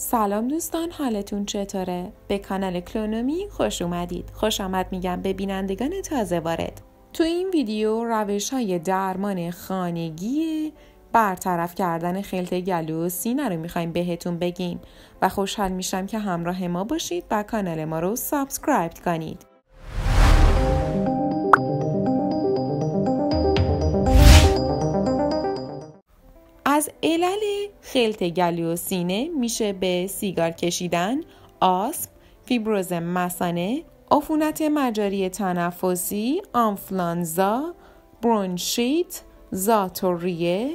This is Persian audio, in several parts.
سلام دوستان حالتون چطوره؟ به کانال کلونومی خوش اومدید. خوش آمد میگم به بینندگان تازه وارد. تو این ویدیو روش های درمان خانگی برطرف کردن خلط گلو و سینه رو میخوایم بهتون بگیم و خوشحال میشم که همراه ما باشید و کانال ما رو سابسکرایب کنید. از علل خلط گلو و سینه میشه به سیگار کشیدن، آسپ، فیبروز مسانه، عفونت مجاری تنفسی، آنفلانزا، برونشیت، زاتوریه،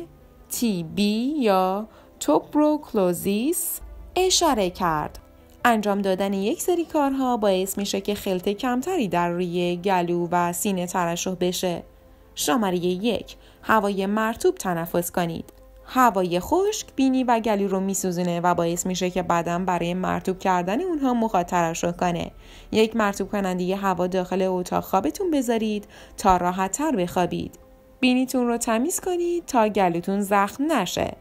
تی بی یا توبروکلوزیس اشاره کرد. انجام دادن یک سری کارها باعث میشه که خلط کمتری در روی گلو و سینه ترشح بشه. شماره یک هوای مرتوب تنفس کنید. هوای خشک بینی و گلی رو میسوزونه و باعث میشه که بدن برای مرتوب کردن اونها موقع ترشح کنه یک مرتوب کننده هوا داخل اتاق خوابتون بذارید تا راحت تر بخوابید بینیتون رو تمیز کنید تا گلوتون زخم نشه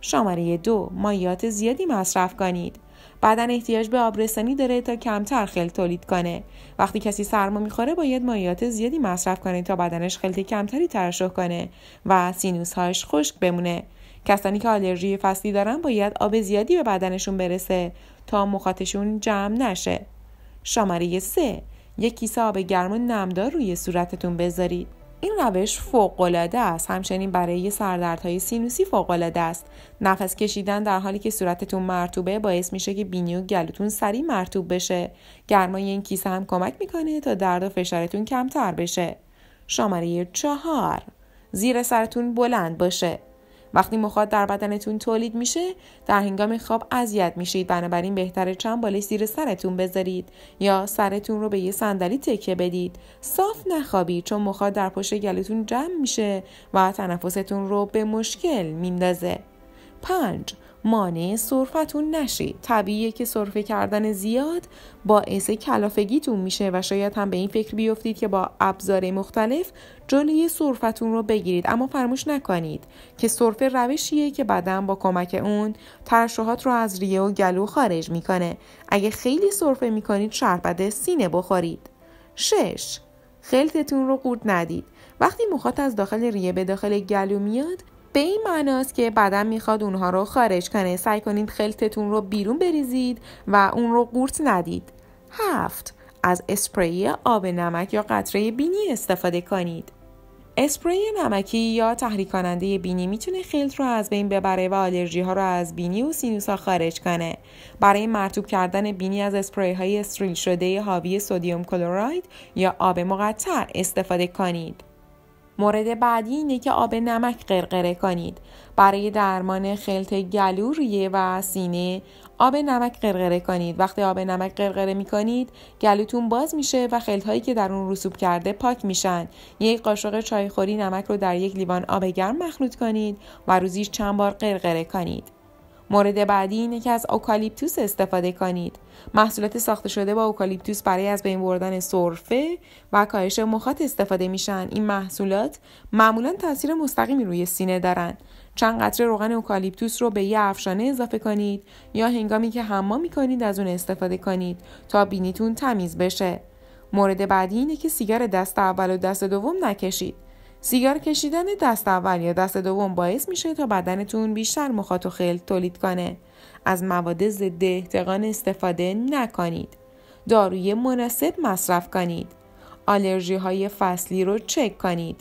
شماره دو مایات زیادی مصرف کنید بدن احتیاج به آبرسانی داره تا کمتر خلط تولید کنه وقتی کسی سرما میخوره باید مایعات زیادی مصرف کنه تا بدنش خلط کمتری ترشح کنه و سینوسهاش خشک بمونه کسانی که آلرژی فصلی دارن باید آب زیادی به بدنشون برسه تا مخاطشون جمع نشه شماره 3 یک کیسه آب گرم و نمدار روی صورتتون بذارید این روش فوقالعاده است همچنین برای سردردهای سینوسی فوقالعاده است نفس کشیدن در حالی که صورتتون مرتوبه باعث میشه که بینی و گلوتون سریع مرتوب بشه گرمای این کیسه هم کمک میکنه تا درد و فشارتون کمتر بشه شماره چهار زیر سرتون بلند باشه وقتی مخاط در بدنتون تولید میشه در هنگام خواب اذیت میشید بنابراین بهتر چند بالش زیر سرتون بذارید یا سرتون رو به یه صندلی تکیه بدید صاف نخوابید چون مخاط در پشت گلوتون جمع میشه و تنفستون رو به مشکل میندازه پنج مانع سرفتون نشید طبیعیه که سرفه کردن زیاد باعث کلافگیتون میشه و شاید هم به این فکر بیفتید که با ابزار مختلف جلوی سرفتون رو بگیرید اما فراموش نکنید که سرفه روشیه که بدن با کمک اون ترشحات رو از ریه و گلو خارج میکنه اگه خیلی سرفه میکنید شربت سینه بخورید شش خلطتون رو قورت ندید وقتی مخاط از داخل ریه به داخل گلو میاد به این معناست که بدن میخواد اونها رو خارج کنه سعی کنید خلطتون رو بیرون بریزید و اون رو قورت ندید هفت از اسپری آب نمک یا قطره بینی استفاده کنید اسپری نمکی یا تحریک کننده بینی میتونه خلط رو از بین ببره و آلرژی ها رو از بینی و سینوس ها خارج کنه. برای مرتوب کردن بینی از اسپری های استریل شده حاوی سودیوم کلوراید یا آب مقطر استفاده کنید. مورد بعدی اینه که آب نمک قرقره کنید. برای درمان خلط گلو ریه و سینه آب نمک قرقره کنید. وقتی آب نمک قرقره می کنید گلوتون باز میشه و خلط هایی که در اون رسوب کرده پاک میشن. یک قاشق چایخوری نمک رو در یک لیوان آب گرم مخلوط کنید و روزیش چند بار قرقره کنید. مورد بعدی اینه که از اوکالیپتوس استفاده کنید. محصولات ساخته شده با اوکالیپتوس برای از بین بردن سرفه و کاهش مخاط استفاده میشن. این محصولات معمولا تاثیر مستقیمی روی سینه دارن. چند قطره روغن اوکالیپتوس رو به یه افشانه اضافه کنید یا هنگامی که حمام میکنید از اون استفاده کنید تا بینیتون تمیز بشه. مورد بعدی اینه که سیگار دست اول و دست دوم نکشید. سیگار کشیدن دست اول یا دست دوم باعث میشه تا بدنتون بیشتر مخاط و خل تولید کنه. از مواد ضد احتقان استفاده نکنید. داروی مناسب مصرف کنید. آلرژی های فصلی رو چک کنید.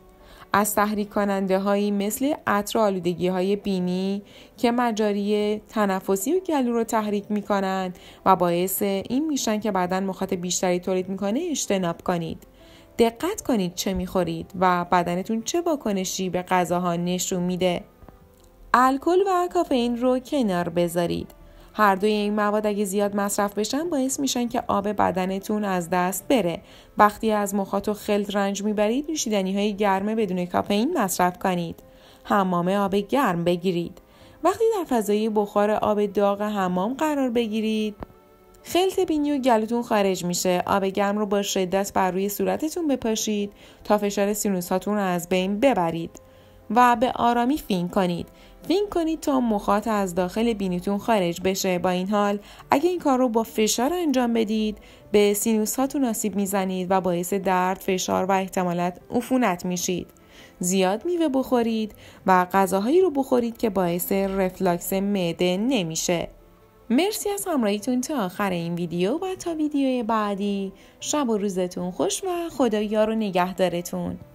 از تحریک کننده هایی مثل عطر آلودگی های بینی که مجاری تنفسی و گلو رو تحریک می کنند و باعث این میشن که بدن مخاط بیشتری تولید میکنه اجتناب کنید. دقت کنید چه میخورید و بدنتون چه واکنشی به غذاها نشون میده الکل و کافئین رو کنار بذارید هر دوی این مواد اگه زیاد مصرف بشن باعث میشن که آب بدنتون از دست بره وقتی از مخاط و خلط رنج میبرید نوشیدنی های گرم بدون کافئین مصرف کنید حمام آب گرم بگیرید وقتی در فضای بخار آب داغ حمام قرار بگیرید خلط بینی و گلوتون خارج میشه آب گرم رو با شدت بر روی صورتتون بپاشید تا فشار سینوس هاتون رو از بین ببرید و به آرامی فین کنید فین کنید تا مخاط از داخل بینیتون خارج بشه با این حال اگه این کار رو با فشار انجام بدید به سینوس هاتون آسیب میزنید و باعث درد فشار و احتمالت عفونت میشید زیاد میوه بخورید و غذاهایی رو بخورید که باعث رفلاکس معده نمیشه مرسی از همراهیتون تا آخر این ویدیو و تا ویدیوی بعدی شب و روزتون خوش و خدا یار و نگهدارتون